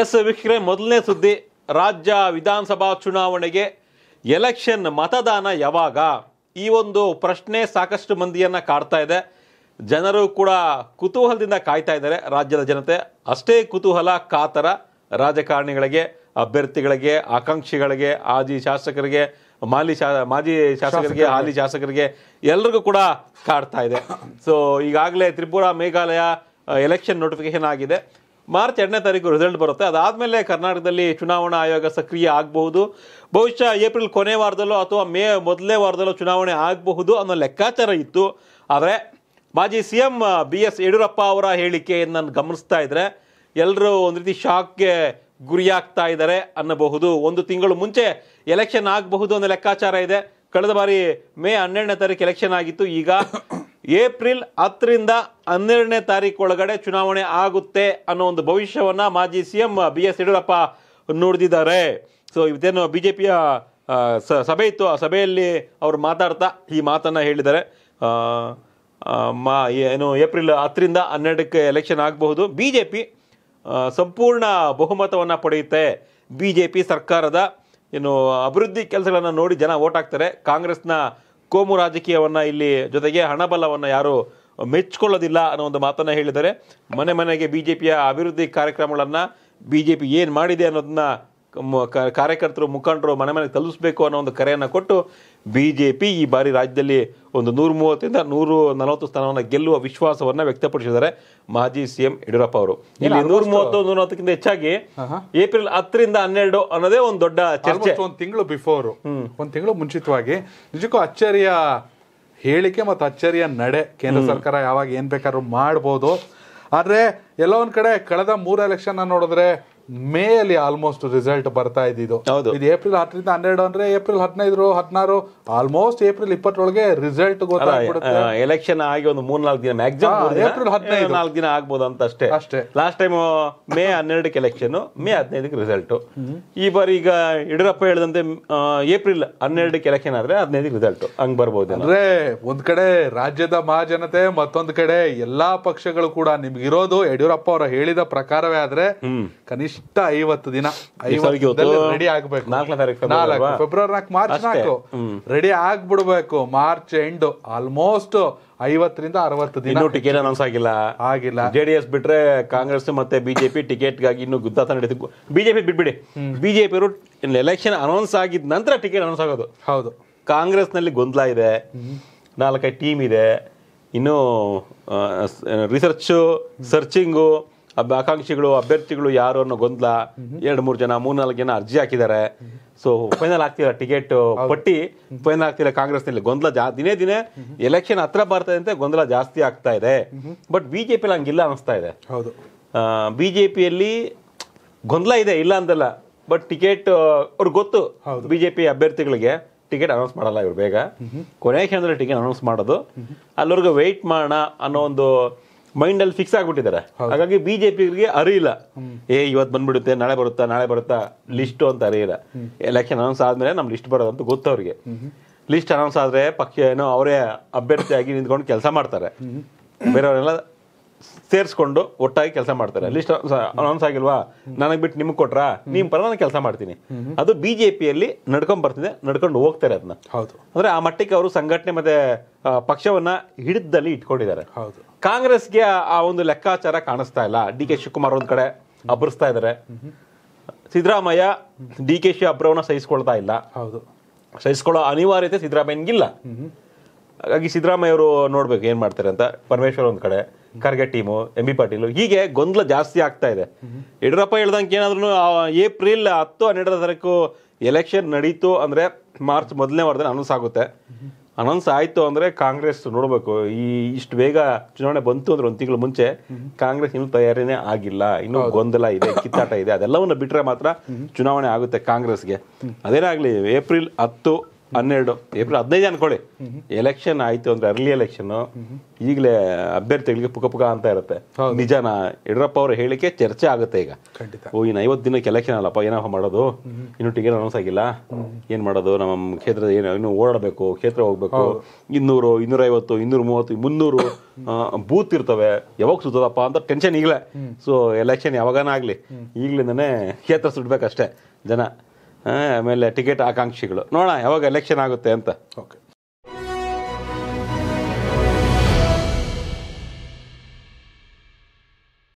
S ವೀಕ್ಷಕರೇ ಮೊದಲನೇ ಸುದ್ದಿ ರಾಜ್ಯ ವಿಧಾನಸಭಾ ಚುನಾವಣೆಗೆ ಎಲೆಕ್ಷನ್ ಮತದಾನ ಯಾವಾಗ ಈ ಒಂದು ಪ್ರಶ್ನೆ ಸಾಕಷ್ಟು ಮಂದಿಯನ್ನು ಕಾಡ್ತಾ ಇದೆ ಜನರು ಕೂಡ ಕುತೂಹಲದಿಂದ ಕಾಯ್ತಾ ಇದ್ದಾರೆ ರಾಜ್ಯದ ಜನತೆ ಅಷ್ಟೇ ಕುತೂಹಲ ಕಾತರ ರಾಜಕಾರಣಿಗಳಿಗೆ ಅಭ್ಯರ್ಥಿಗಳಿಗೆ ಆಕಾಂಕ್ಷಿಗಳಿಗೆ ಆಜಿ ಶಾಸಕರಿಗೆ ಮಾಲಿ ಶಾ ಮಾಜಿ ಶಾಸಕರಿಗೆ ಹಾಲಿ ಶಾಸಕರಿಗೆ ಎಲ್ರಿಗೂ ಕೂಡ ಕಾಡ್ತಾ ಇದೆ ಸೊ ಈಗಾಗಲೇ ತ್ರಿಪುರ ಮೇಘಾಲಯ ಎಲೆಕ್ಷನ್ ನೋಟಿಫಿಕೇಶನ್ ಆಗಿದೆ ಮಾರ್ಚ್ ಎರಡನೇ ತಾರೀಕು ರಿಸಲ್ಟ್ ಬರುತ್ತೆ ಅದಾದಮೇಲೆ ಕರ್ನಾಟಕದಲ್ಲಿ ಚುನಾವಣಾ ಆಯೋಗ ಸಕ್ರಿಯ ಆಗಬಹುದು ಬಹುಶಃ ಏಪ್ರಿಲ್ ಕೊನೆ ವಾರದಲ್ಲೋ ಅಥವಾ ಮೇ ಮೊದಲನೇ ವಾರದಲ್ಲೋ ಚುನಾವಣೆ ಆಗಬಹುದು ಅನ್ನೋ ಲೆಕ್ಕಾಚಾರ ಇತ್ತು ಆದರೆ ಮಾಜಿ C M B S Yediyurappa ಅವರ ಹೇಳಿಕೆಯನ್ನು ನಾನು ಗಮನಿಸ್ತಾ ಇದ್ದರೆ ಎಲ್ಲರೂ ಒಂದು ರೀತಿ ಶಾಕ್ಗೆ ಗುರಿಯಾಗ್ತಾ ಇದ್ದಾರೆ ಅನ್ನಬಹುದು ಒಂದು ತಿಂಗಳು ಮುಂಚೆ ಎಲೆಕ್ಷನ್ ಆಗಬಹುದು ಅನ್ನೋ ಲೆಕ್ಕಾಚಾರ ಇದೆ ಕಳೆದ ಬಾರಿ ಮೇ ಹನ್ನೆರಡನೇ ತಾರೀಕು ಎಲೆಕ್ಷನ್ ಆಗಿತ್ತು ಈಗ ಏಪ್ರಿಲ್ ಹತ್ತರಿಂದ ಹನ್ನೆರಡನೇ ತಾರೀಕು ಒಳಗಡೆ ಚುನಾವಣೆ ಆಗುತ್ತೆ ಅನ್ನೋ ಒಂದು ಭವಿಷ್ಯವನ್ನು ಮಾಜಿ C M B S Yediyurappa ನುಡಿದಿದ್ದಾರೆ ಸೊ ಇದೇನು ಬಿ ಜೆ ಪಿಯ ಸಭೆ ಇತ್ತು ಆ ಸಭೆಯಲ್ಲಿ ಅವರು ಮಾತಾಡ್ತಾ ಈ ಮಾತನ್ನು ಹೇಳಿದ್ದಾರೆ ಮಾ ಏನು ಏಪ್ರಿಲ್ ಹತ್ತರಿಂದ ಹನ್ನೆರಡಕ್ಕೆ ಎಲೆಕ್ಷನ್ ಆಗಬಹುದು ಬಿ ಜೆ ಪಿ ಸಂಪೂರ್ಣ ಬಹುಮತವನ್ನು ಪಡೆಯುತ್ತೆ ಬಿ ಜೆ ಪಿ ಸರ್ಕಾರದ ಏನು ಅಭಿವೃದ್ಧಿ ಕೆಲಸಗಳನ್ನು ನೋಡಿ ಜನ ಓಟ್ ಹಾಕ್ತಾರೆ ಕಾಂಗ್ರೆಸ್ನ ಕೋಮು ರಾಜಕೀಯವನ್ನು ಇಲ್ಲಿ ಜೊತೆಗೆ ಹಣಬಲವನ್ನು ಯಾರು ಮೆಚ್ಚಿಕೊಳ್ಳೋದಿಲ್ಲ ಅನ್ನೋ ಒಂದು ಮಾತನ್ನು ಹೇಳಿದರೆ ಮನೆ ಮನೆಗೆ ಬಿ ಜೆ ಪಿಯ ಅಭಿವೃದ್ಧಿ ಕಾರ್ಯಕ್ರಮಗಳನ್ನು ಬಿ ಜೆ ಪಿ ಏನು ಮಾಡಿದೆ ಅನ್ನೋದನ್ನ ಕಾರ್ಯಕರ್ತರು ಮುಖಂಡರು ಮನೆ ಮನೆಗೆ ತಲುಪಿಸಬೇಕು ಅನ್ನೋ ಒಂದು ಕರೆಯನ್ನು ಕೊಟ್ಟು ಬಿ ಜೆ ಪಿ ಈ ಬಾರಿ ರಾಜ್ಯದಲ್ಲಿ ಒಂದು ನೂರ ಮೂವತ್ತರಿಂದ ನೂರು ನಲವತ್ತು ಸ್ಥಾನವನ್ನು ಗೆಲ್ಲುವ ವಿಶ್ವಾಸವನ್ನು ವ್ಯಕ್ತಪಡಿಸಿದ್ದಾರೆ ಮಾಜಿ ಸಿ ಎಂ ಯಡಿಯೂರಪ್ಪ ಅವರು ಇಲ್ಲಿ ನೂರ ಮೂವತ್ತು ನೂರ ನಲವತ್ತಕ್ಕಿಂತ ಹೆಚ್ಚಾಗಿ ಏಪ್ರಿಲ್ ಹತ್ತರಿಂದ ಹನ್ನೆರಡು ಅನ್ನೋದೇ ಒಂದು ದೊಡ್ಡ ಚರ್ಚೆ ಒಂದು ತಿಂಗಳು ಬಿಫೋರ್ ಒಂದು ತಿಂಗಳು ಮುಂಚಿತವಾಗಿ ನಿಜಕ್ಕೂ ಅಚ್ಚರಿಯ ಹೇಳಿಕೆ ಮತ್ತು ಅಚ್ಚರಿಯ ನಡೆ ಕೇಂದ್ರ ಸರ್ಕಾರ ಯಾವಾಗ ಏನು ಬೇಕಾದ್ರೂ ಮಾಡ್ಬೋದು ಆದರೆ ಎಲ್ಲ ಒಂದು ಕಡೆ ಕಳೆದ ಮೂರು ಎಲೆಕ್ಷನ್ನ ನೋಡಿದ್ರೆ ಮೇ ಅಲ್ಲಿ ಆಲ್ಮೋಸ್ಟ್ ರಿಸಲ್ಟ್ ಬರ್ತಾ ಇದ್ದಿದ್ದು ಇದು ಏಪ್ರಿಲ್ ಹತ್ತರಿಂದ ಹನ್ನೆರಡು ಅಂದ್ರೆ ಏಪ್ರಿಲ್ ಹದಿನೈದು ಹದಿನಾರು ಆಲ್ಮೋಸ್ಟ್ ಏಪ್ರಿಲ್ ಇಪ್ಪತ್ತರೊಳಗೆ ರಿಸಲ್ಟ್ ಎಲೆಕ್ಷನ್ ಆಗಿ ಒಂದು ಮೂರ್ನಾಲ್ಕು ದಿನ ಮ್ಯಾಕ್ಸಿಮಮ್ ಏಪ್ರಿಲ್ ಹದಿನೈದು ನಾಲ್ಕು ದಿನ ಆಗ್ಬೋದು ಅಂತ ಅಷ್ಟೇ ಅಷ್ಟೇ ಲಾಸ್ಟ್ ಟೈಮ್ ಮೇ ಹನ್ನೆರಡಕ್ಕೆ ಎಲೆಕ್ಷನ್ ಮೇ ಹದಿನೈದಕ್ಕೆ ರಿಸಲ್ಟ್ ಈ ಬಾರಿ ಈಗ ಯಡಿಯೂರಪ್ಪ ಹೇಳಿದಂತೆ ಏಪ್ರಿಲ್ ಹನ್ನೆರಡಕ್ಕೆ ಎಲೆಕ್ಷನ್ ಆದ್ರೆ ಹದಿನೈದಕ್ಕೆ ರಿಸಲ್ಟ್ ಹಂಗ್ ಬರ್ಬೋದು ಅಂದ್ರೆ ಒಂದ್ ಕಡೆ ರಾಜ್ಯದ ಮಹಾಜನತೆ ಮತ್ತೊಂದ್ ಕಡೆ ಎಲ್ಲಾ ಪಕ್ಷಗಳು ಕೂಡ ಇರೋದು ಯಡಿಯೂರಪ್ಪ ಅವರು ಹೇಳಿದ ಪ್ರಕಾರವೇ ಆದ್ರೆ ಕನಿಷ್ಠ ಇಷ್ಟ ಐವತ್ತು ದಿನ ರೆಡಿ ಆಗ್ಬೇಕು ನಾಲ್ಕು ಫೆಬ್ರವರಿ ನಾಲ್ಕು ಮಾರ್ಚ್ ನಾಲ್ಕು ರೆಡಿ ಆಗ್ಬಿಡ್ಬೇಕು ಮಾರ್ಚ್ ಎಂಡ್ ಆಲ್ಮೋಸ್ಟ್ ಐವತ್ತರಿಂದ ಅರವತ್ತು ದಿನ ಟಿಕೆಟ್ ಅನೌನ್ಸ್ ಆಗಿಲ್ಲ ಆಗಿಲ್ಲ ಜೆಡಿಎಸ್ ಬಿಟ್ರೆ ಕಾಂಗ್ರೆಸ್ ಮತ್ತೆ ಬಿಜೆಪಿ ಟಿಕೆಟ್ ಗಾಗಿ ಇನ್ನು ಗುದ್ದಾತ ನಡೆದು ಬಿಜೆಪಿ ಬಿಟ್ಬಿಡಿ ಬಿಜೆಪಿ ಅವರು ಎಲೆಕ್ಷನ್ ಅನೌನ್ಸ್ ಆಗಿದ ನಂತರ ಟಿಕೆಟ್ ಅನೌನ್ಸ್ ಆಗೋದು ಹೌದು ಕಾಂಗ್ರೆಸ್ ನಲ್ಲಿ ಗೊಂದಲ ಇದೆ ನಾಲ್ಕೈದು ಟೀಮ್ ಇದೆ ಇನ್ನು ರಿಸರ್ಚು ಸರ್ಚಿಂಗು ಆಕಾಂಕ್ಷಿಗಳು ಅಭ್ಯರ್ಥಿಗಳು ಯಾರು ಅನ್ನೋ ಗೊಂದಲ ಎರಡು ಮೂರು ಜನ ಮೂರ್ನಾಲ್ಕು ಜನ ಅರ್ಜಿ ಹಾಕಿದ್ದಾರೆ ಸೊ ಫೈನಲ್ ಆಗ್ತಿಲ್ಲ ಟಿಕೆಟ್ ಪಟ್ಟಿ ಫೈನಲ್ ಆಗ್ತಿಲ್ಲ ಕಾಂಗ್ರೆಸ್ನಲ್ಲಿ ಗೊಂದಲ ದಿನೇ ದಿನೇ ಎಲೆಕ್ಷನ್ ಹತ್ರ ಬರ್ತದೆ ಅಂತ ಗೊಂದಲ ಜಾಸ್ತಿ ಆಗ್ತಾ ಇದೆ ಬಟ್ ಬಿಜೆಪಿ ಹಂಗಿಲ್ಲ ಅನಿಸ್ತಾ ಇದೆ ಹೌದು ಬಿಜೆಪಿಯಲ್ಲಿ ಗೊಂದಲ ಇದೆ ಇಲ್ಲ ಅಂತಲ್ಲ ಬಟ್ ಟಿಕೆಟ್ ಅವ್ರಿಗೆ ಗೊತ್ತು ಬಿಜೆಪಿ ಅಭ್ಯರ್ಥಿಗಳಿಗೆ ಟಿಕೆಟ್ ಅನೌನ್ಸ್ ಮಾಡಲ್ಲ ಇವ್ರು ಬೇಗ ಕೊನೆ ಕ್ಷಣದಲ್ಲಿ ಟಿಕೆಟ್ ಅನೌನ್ಸ್ ಮಾಡೋದು ಅಲ್ಲಿವರೆಗೂ ವೆಯ್ಟ್ ಮಾಡೋಣ ಅನ್ನೋ ಒಂದು ಮೈಂಡ್ ಅಲ್ಲಿ ಫಿಕ್ಸ್ ಆಗ್ಬಿಟ್ಟಿದ್ದಾರೆ ಹಾಗಾಗಿ ಅರಿ ಇಲ್ಲ ಏ ಇವತ್ತು ಬಂದ್ಬಿಡುತ್ತೆ ನಾಳೆ ಬರುತ್ತಾ ನಾಳೆ ಬರುತ್ತಾ ಲಿಸ್ಟು ಅಂತ ಅರಿ ಇಲ್ಲ ಎಲೆಕ್ಷನ್ ಅನೌನ್ಸ್ ಆದ್ಮೇಲೆ ನಮ್ ಲಿಸ್ಟ್ ಬರೋದಂತ ಅವ್ರಿಗೆ ಲಿಸ್ಟ್ ಅನೌನ್ಸ್ ಆದ್ರೆ ಪಕ್ಷ ಏನೋ ಅವರೇ ಅಭ್ಯರ್ಥಿಯಾಗಿ ನಿಂತ್ಕೊಂಡು ಕೆಲಸ ಮಾಡ್ತಾರೆ ಬೇರೆಯವರೆಲ್ಲ ಸೇರ್ಸ್ಕೊಂಡು ಒಟ್ಟಾಗಿ ಕೆಲಸ ಮಾಡ್ತಾರೆ ಲಿಸ್ಟ್ ಅನೌನ್ಸ್ ಆಗಿಲ್ವಾ ನನಗೆ ಬಿಟ್ಟು ನಿಮ್ಗೆ ಕೊಟ್ರ ನಿಮ್ಮ ಪರ ನಾನು ಕೆಲಸ ಮಾಡ್ತೀನಿ ಅದು ಬಿಜೆಪಿಯಲ್ಲಿ ನಡ್ಕೊಂಡ್ ನಡ್ಕೊಂಡು ಬರ್ತಿದೆ ನಡ್ಕೊಂಡು ಹೋಗ್ತಾರೆ ಅದನ್ನ ಹೌದು ಅಂದ್ರೆ ಆ ಮಟ್ಟಕ್ಕೆ ಅವರು ಸಂಘಟನೆ ಮತ್ತೆ ಪಕ್ಷವನ್ನ ಹಿಡಿದಲ್ಲಿ ಇಟ್ಕೊಂಡಿದ್ದಾರೆ ಹೌದು ಕಾಂಗ್ರೆಸ್ಗೆ ಆ ಒಂದು ಲೆಕ್ಕಾಚಾರ ಕಾಣಿಸ್ತಾ ಇಲ್ಲ ಡಿ ಕೆ ಶಿವಕುಮಾರ್ ಒಂದ್ ಕಡೆ ಅಬ್ಬರಿಸ್ತಾ ಇದ್ದಾರೆ ಸಿದ್ದರಾಮಯ್ಯ ಡಿ ಕೆ ಶಿ ಅಬ್ರವನ್ನ ಸಹಿಸ್ಕೊಳ್ತಾ ಇಲ್ಲ ಹೌದು ಸಹಿಸ್ಕೊಳ್ಳೋ ಅನಿವಾರ್ಯತೆ ಸಿದ್ದರಾಮಯ್ಯನಿಗಿಲ್ಲ ಹಾಗಾಗಿ ಸಿದ್ದರಾಮಯ್ಯ ಅವರು ನೋಡ್ಬೇಕು ಏನ್ ಮಾಡ್ತಾರೆ ಅಂತ ಪರಮೇಶ್ವರ್ ಒಂದ್ ಕಡೆ Kharge team M B Patil ಹೀಗೆ ಗೊಂದಲ ಜಾಸ್ತಿ ಆಗ್ತಾ ಇದೆ ಯಡಿಯೂರಪ್ಪ ಹೇಳ್ದಂಗೆ ಏನಾದ್ರೂ ಏಪ್ರಿಲ್ ಹತ್ತು ಹನ್ನೆರಡರ ತಾರೀಕು ಎಲೆಕ್ಷನ್ ನಡೀತು ಅಂದ್ರೆ ಮಾರ್ಚ್ ಮೊದಲನೇ ವಾರದಲ್ಲಿ ಅನೌನ್ಸ್ ಆಗುತ್ತೆ ಅನೌನ್ಸ್ ಆಯಿತು ಅಂದ್ರೆ ಕಾಂಗ್ರೆಸ್ ನೋಡಬೇಕು ಈ ಇಷ್ಟು ಬೇಗ ಚುನಾವಣೆ ಬಂತು ಅಂದ್ರೆ ಒಂದು ತಿಂಗಳು ಮುಂಚೆ ಕಾಂಗ್ರೆಸ್ ಇನ್ನೂ ತಯಾರಿನೇ ಆಗಿಲ್ಲ ಇನ್ನೂ ಗೊಂದಲ ಇದೆ ಕಿತ್ತಾಟ ಇದೆ ಅದೆಲ್ಲವನ್ನು ಬಿಟ್ಟರೆ ಮಾತ್ರ ಚುನಾವಣೆ ಆಗುತ್ತೆ ಕಾಂಗ್ರೆಸ್ಗೆ ಅದೇನಾಗಲಿ ಏಪ್ರಿಲ್ ಹತ್ತು ಹನ್ನೆರಡು ಏಪ್ರಿಲ್ ಹದಿನೈದು ಅನ್ಕೊಳ್ಳಿ ಎಲೆಕ್ಷನ್ ಆಯ್ತು ಅಂದ್ರೆ ಅರ್ಲಿ ಎಲೆಕ್ಷನ್ ಈಗಲೇ ಅಭ್ಯರ್ಥಿಗಳಿಗೆ ಪುಕ ಪುಕ ಅಂತ ಇರುತ್ತೆ ನಿಜಾನ ಯಡಿಯೂರಪ್ಪ ಅವರ ಹೇಳಿಕೆ ಚರ್ಚೆ ಆಗುತ್ತೆ ಈಗ ಓ ಇನ್ ಐವತ್ತು ದಿನಕ್ಕೆ ಎಲೆಕ್ಷನ್ ಅಲ್ಲಪ್ಪ ಏನಪ್ಪ ಮಾಡೋದು ಇನ್ನು ಟಿಕೆಟ್ ಅನೌನ್ಸ್ ಆಗಿಲ್ಲ ಏನು ಮಾಡೋದು ನಮ್ಮ ಕ್ಷೇತ್ರದ ಏನು ಇನ್ನು ಓಡಾಡಬೇಕು ಕ್ಷೇತ್ರ ಹೋಗ್ಬೇಕು ಇನ್ನೂರು ಇನ್ನೂರೈವತ್ತು ಇನ್ನೂರ ಮೂವತ್ತು ಮುನ್ನೂರು ಬೂತ್ ಇರ್ತವೆ ಯಾವಾಗ ಸುತ್ತದಪ್ಪ ಅಂತ ಟೆನ್ಷನ್ ಈಗಲೇ ಸೊ ಎಲೆಕ್ಷನ್ ಯಾವಾಗನ ಆಗಲಿ ಈಗಲಿಂದನೇ ಕ್ಷೇತ್ರ ಸುಡ್ಬೇಕಷ್ಟೇ ಜನ ಆಮೇಲೆ ಟಿಕೆಟ್ ಆಕಾಂಕ್ಷಿಗಳು ನೋಡೋಣ ಯಾವಾಗ ಎಲೆಕ್ಷನ್ ಆಗುತ್ತೆ ಅಂತ ಓಕೆ